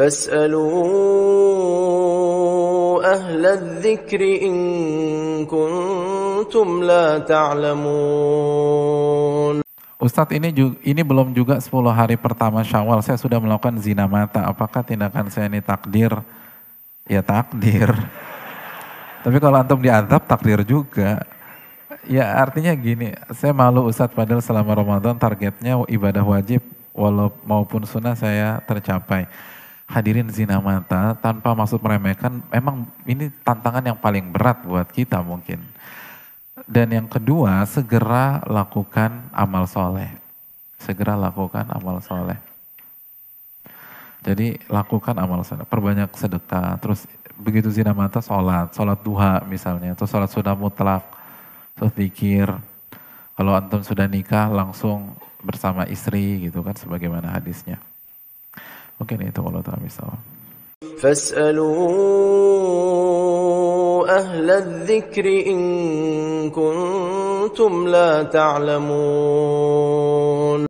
فاسألوا أهل الذكر إن كنتم لا تعلمون Ustadz ini juga, ini belum juga 10 hari pertama Syawal saya sudah melakukan zina mata. Apakah tindakan saya ini takdir? Ya takdir. Tapi kalau antum diantap takdir juga. Ya artinya gini, saya malu Ustadz padahal selama Ramadan targetnya ibadah wajib walaupun maupun sunnah saya tercapai hadirin zina mata tanpa maksud meremehkan, memang ini tantangan yang paling berat buat kita mungkin. Dan yang kedua, segera lakukan amal soleh. Segera lakukan amal soleh. Jadi lakukan amal soleh, perbanyak sedekah, terus begitu zina mata sholat, sholat duha misalnya, terus sholat sudah mutlak, terus pikir, kalau antum sudah nikah langsung bersama istri gitu kan sebagaimana hadisnya. وكان itu Allah Ta'ala فاسألوا أهل الذكر إن كنتم لا تعلمون